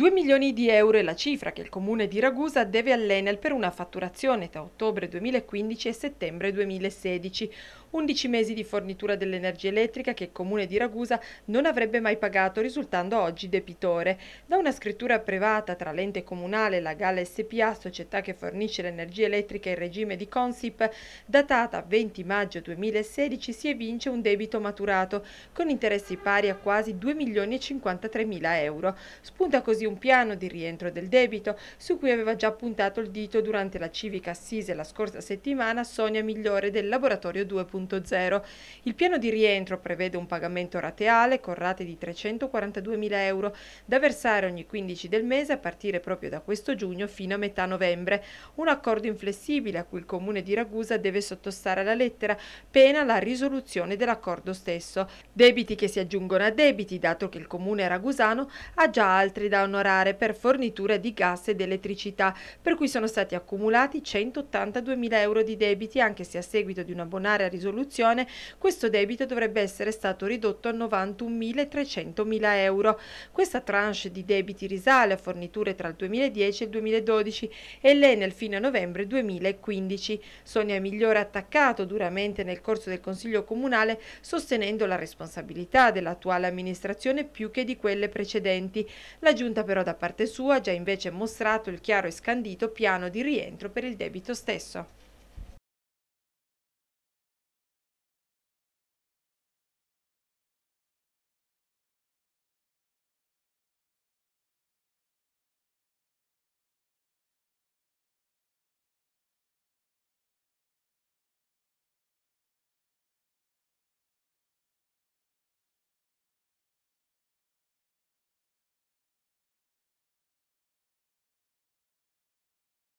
2 milioni di euro è la cifra che il comune di Ragusa deve all'Enel per una fatturazione tra ottobre 2015 e settembre 2016, 11 mesi di fornitura dell'energia elettrica che il Comune di Ragusa non avrebbe mai pagato, risultando oggi debitore. Da una scrittura privata tra l'ente comunale e la Gala SPA, società che fornisce l'energia elettrica in regime di Consip, datata 20 maggio 2016 si evince un debito maturato, con interessi pari a quasi 2 milioni e 53 mila euro. Spunta così un piano di rientro del debito, su cui aveva già puntato il dito durante la civica assise la scorsa settimana Sonia Migliore del Laboratorio 2.0. 2.0. Il piano di rientro prevede un pagamento rateale con rate di 342.000 euro da versare ogni 15 del mese a partire proprio da questo giugno fino a metà novembre. Un accordo inflessibile a cui il comune di Ragusa deve sottostare alla lettera, pena la risoluzione dell'accordo stesso. Debiti che si aggiungono a debiti, dato che il comune ragusano ha già altri da onorare per fornitura di gas ed elettricità, per cui sono stati accumulati 182.000 euro di debiti, anche se a seguito di una bonaria risoluzione risoluzione, questo debito dovrebbe essere stato ridotto a 91.300.000 euro. Questa tranche di debiti risale a forniture tra il 2010 e il 2012 e l'Enel fino a novembre 2015. Sonia Migliore ha attaccato duramente nel corso del Consiglio Comunale sostenendo la responsabilità dell'attuale amministrazione più che di quelle precedenti. La Giunta però da parte sua ha già invece mostrato il chiaro e scandito piano di rientro per il debito stesso.